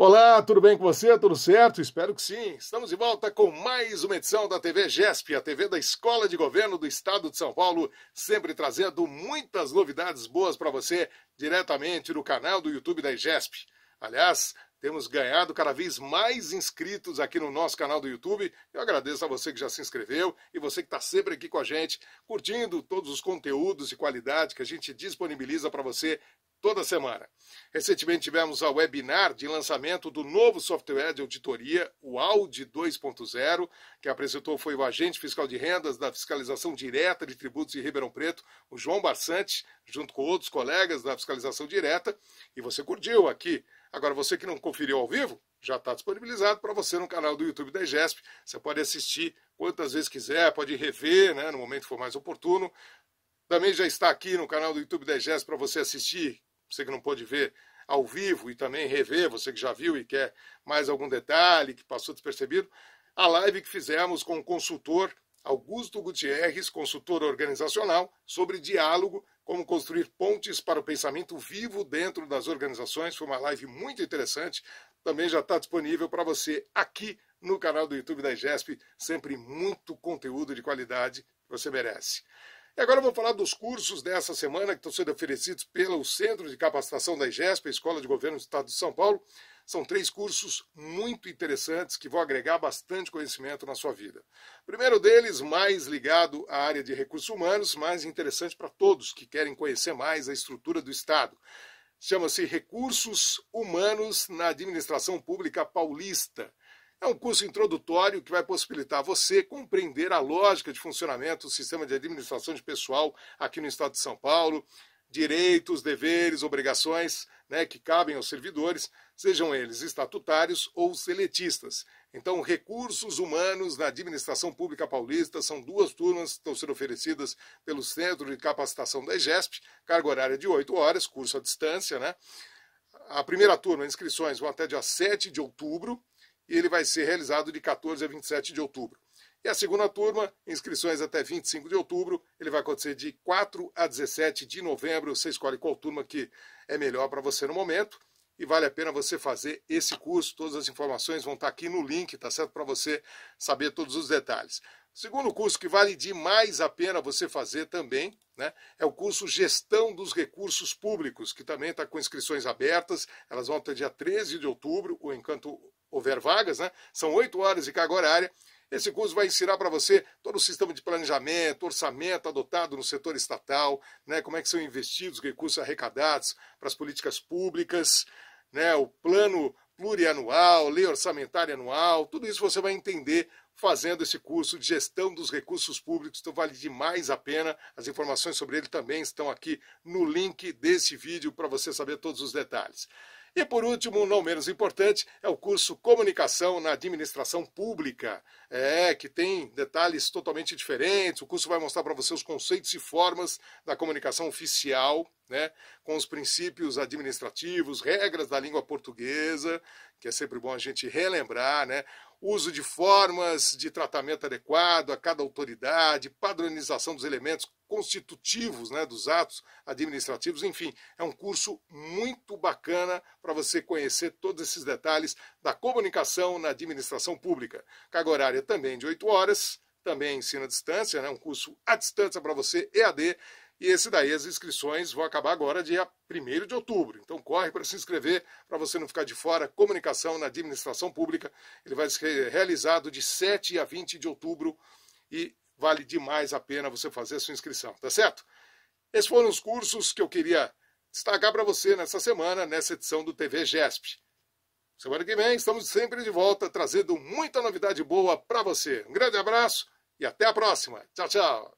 Olá, tudo bem com você? Tudo certo? Espero que sim. Estamos de volta com mais uma edição da TV GESP, a TV da Escola de Governo do Estado de São Paulo, sempre trazendo muitas novidades boas para você diretamente no canal do YouTube da Jesp. Aliás, temos ganhado cada vez mais inscritos aqui no nosso canal do YouTube. Eu agradeço a você que já se inscreveu e você que está sempre aqui com a gente, curtindo todos os conteúdos de qualidade que a gente disponibiliza para você toda semana. Recentemente tivemos a webinar de lançamento do novo software de auditoria, o Audi 2.0, que apresentou foi o agente fiscal de rendas da fiscalização direta de tributos de Ribeirão Preto, o João Barçante, junto com outros colegas da fiscalização direta, e você curtiu aqui Agora, você que não conferiu ao vivo, já está disponibilizado para você no canal do YouTube da IGESP. Você pode assistir quantas vezes quiser, pode rever né, no momento que for mais oportuno. Também já está aqui no canal do YouTube da IGESP para você assistir, você que não pode ver ao vivo e também rever, você que já viu e quer mais algum detalhe que passou despercebido, a live que fizemos com o consultor Augusto Gutierrez, consultor organizacional, sobre diálogo como construir pontes para o pensamento vivo dentro das organizações. Foi uma live muito interessante. Também já está disponível para você aqui no canal do YouTube da IGESP. Sempre muito conteúdo de qualidade que você merece. E agora vou falar dos cursos dessa semana que estão sendo oferecidos pelo Centro de Capacitação da IGESP, a Escola de Governo do Estado de São Paulo. São três cursos muito interessantes que vão agregar bastante conhecimento na sua vida. O primeiro deles, mais ligado à área de recursos humanos, mais interessante para todos que querem conhecer mais a estrutura do Estado. Chama-se Recursos Humanos na Administração Pública Paulista. É um curso introdutório que vai possibilitar você compreender a lógica de funcionamento do sistema de administração de pessoal aqui no estado de São Paulo, direitos, deveres, obrigações né, que cabem aos servidores, sejam eles estatutários ou seletistas. Então, recursos humanos na administração pública paulista são duas turmas que estão sendo oferecidas pelo Centro de Capacitação da EGESP, carga horária de 8 horas, curso à distância. Né? A primeira turma, inscrições vão até dia 7 de outubro, e ele vai ser realizado de 14 a 27 de outubro. E a segunda turma, inscrições até 25 de outubro, ele vai acontecer de 4 a 17 de novembro. Você escolhe qual turma que é melhor para você no momento e vale a pena você fazer esse curso. Todas as informações vão estar tá aqui no link, tá certo? Para você saber todos os detalhes. Segundo curso que vale demais a pena você fazer também, né, é o curso Gestão dos Recursos Públicos, que também está com inscrições abertas. Elas vão até dia 13 de outubro, enquanto houver vagas, né? São oito horas de carga horária. Esse curso vai ensinar para você todo o sistema de planejamento, orçamento adotado no setor estatal, né? Como é que são investidos recursos arrecadados para as políticas públicas, né? O plano plurianual, lei orçamentária anual, tudo isso você vai entender fazendo esse curso de gestão dos recursos públicos, então vale demais a pena. As informações sobre ele também estão aqui no link desse vídeo para você saber todos os detalhes. E por último, não menos importante, é o curso Comunicação na Administração Pública, é, que tem detalhes totalmente diferentes. O curso vai mostrar para você os conceitos e formas da comunicação oficial né, com os princípios administrativos, regras da língua portuguesa, que é sempre bom a gente relembrar, né, uso de formas de tratamento adequado a cada autoridade, padronização dos elementos constitutivos né, dos atos administrativos, enfim, é um curso muito bacana para você conhecer todos esses detalhes da comunicação na administração pública. Carga horária também de 8 horas, também ensino à distância, né, um curso à distância para você, EAD, e esse daí, as inscrições vão acabar agora, dia 1 de outubro. Então corre para se inscrever, para você não ficar de fora. Comunicação na administração pública. Ele vai ser realizado de 7 a 20 de outubro e vale demais a pena você fazer a sua inscrição, tá certo? Esses foram os cursos que eu queria destacar para você nessa semana, nessa edição do TV GESP. Semana que vem estamos sempre de volta trazendo muita novidade boa para você. Um grande abraço e até a próxima. Tchau, tchau.